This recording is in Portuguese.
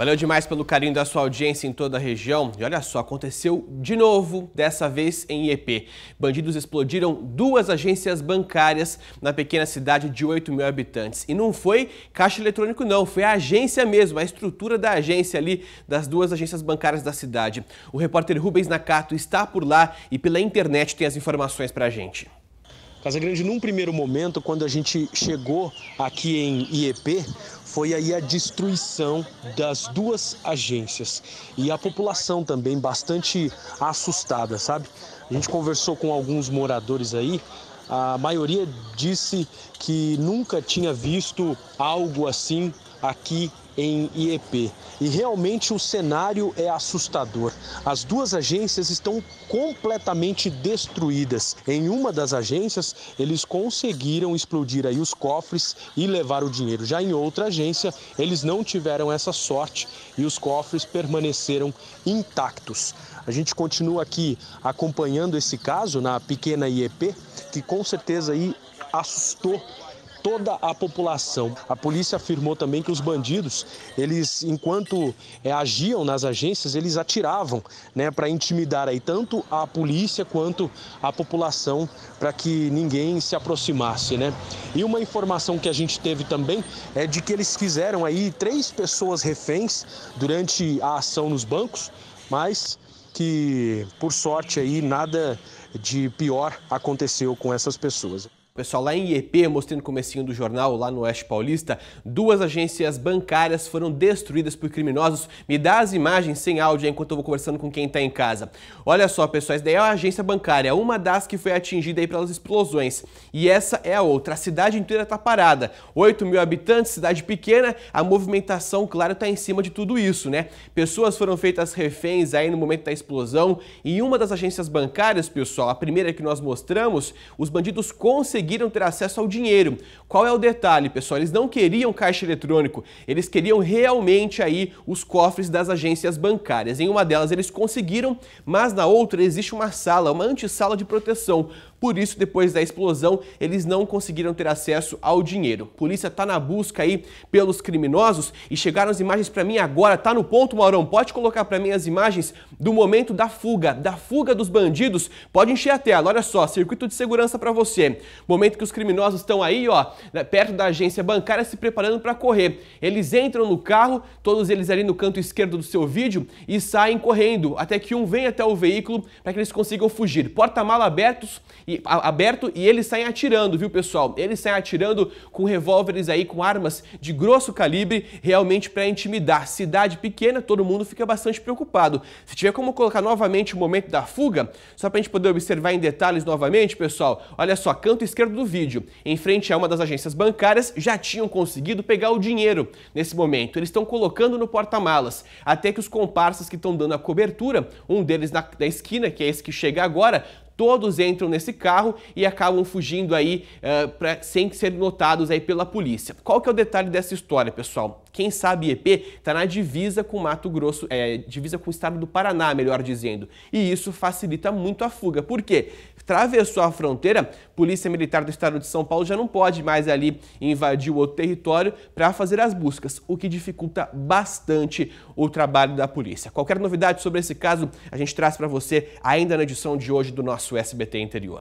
Valeu demais pelo carinho da sua audiência em toda a região. E olha só, aconteceu de novo, dessa vez em Iep. Bandidos explodiram duas agências bancárias na pequena cidade de 8 mil habitantes. E não foi caixa eletrônico não, foi a agência mesmo, a estrutura da agência ali, das duas agências bancárias da cidade. O repórter Rubens Nakato está por lá e pela internet tem as informações pra gente. Casa Grande, num primeiro momento, quando a gente chegou aqui em IEP, foi aí a destruição das duas agências e a população também bastante assustada, sabe? A gente conversou com alguns moradores aí, a maioria disse que nunca tinha visto algo assim aqui em IEP. E realmente o cenário é assustador. As duas agências estão completamente destruídas. Em uma das agências, eles conseguiram explodir aí os cofres e levar o dinheiro. Já em outra agência, eles não tiveram essa sorte e os cofres permaneceram intactos. A gente continua aqui acompanhando esse caso na pequena IEP, que com certeza aí assustou toda a população. A polícia afirmou também que os bandidos, eles enquanto é, agiam nas agências, eles atiravam, né, para intimidar aí tanto a polícia quanto a população, para que ninguém se aproximasse, né? E uma informação que a gente teve também é de que eles fizeram aí três pessoas reféns durante a ação nos bancos, mas que por sorte aí nada de pior aconteceu com essas pessoas. Pessoal, lá em IEP, mostrei no comecinho do jornal, lá no Oeste Paulista, duas agências bancárias foram destruídas por criminosos. Me dá as imagens sem áudio enquanto eu vou conversando com quem está em casa. Olha só, pessoal, essa daí é a agência bancária, uma das que foi atingida aí pelas explosões. E essa é a outra. A cidade inteira está parada. 8 mil habitantes, cidade pequena, a movimentação, claro, está em cima de tudo isso, né? Pessoas foram feitas reféns aí no momento da explosão. E em uma das agências bancárias, pessoal, a primeira que nós mostramos, os bandidos conseguiram conseguiram ter acesso ao dinheiro. Qual é o detalhe, pessoal? Eles não queriam caixa eletrônico, eles queriam realmente aí os cofres das agências bancárias. Em uma delas eles conseguiram, mas na outra existe uma sala, uma antessala de proteção por isso, depois da explosão, eles não conseguiram ter acesso ao dinheiro. polícia está na busca aí pelos criminosos e chegaram as imagens para mim agora. Tá no ponto, Maurão? Pode colocar para mim as imagens do momento da fuga, da fuga dos bandidos. Pode encher a tela. Olha só, circuito de segurança para você. Momento que os criminosos estão aí, ó, né, perto da agência bancária se preparando para correr. Eles entram no carro, todos eles ali no canto esquerdo do seu vídeo e saem correndo até que um vem até o veículo para que eles consigam fugir. Porta-mala abertos e, a, aberto e eles saem atirando, viu pessoal? Eles saem atirando com revólveres aí, com armas de grosso calibre, realmente para intimidar. Cidade pequena, todo mundo fica bastante preocupado. Se tiver como colocar novamente o momento da fuga, só para a gente poder observar em detalhes novamente, pessoal, olha só, canto esquerdo do vídeo, em frente a uma das agências bancárias, já tinham conseguido pegar o dinheiro nesse momento. Eles estão colocando no porta-malas, até que os comparsas que estão dando a cobertura, um deles na, na esquina, que é esse que chega agora, todos entram nesse carro e acabam fugindo aí uh, pra, sem ser notados aí pela polícia. Qual que é o detalhe dessa história, pessoal? Quem sabe EP está na divisa com Mato Grosso, é, divisa com o estado do Paraná, melhor dizendo. E isso facilita muito a fuga. Por quê? Travessou a fronteira, Polícia Militar do Estado de São Paulo já não pode mais ali invadir o outro território para fazer as buscas, o que dificulta bastante o trabalho da polícia. Qualquer novidade sobre esse caso, a gente traz para você ainda na edição de hoje do nosso nosso SBT interior.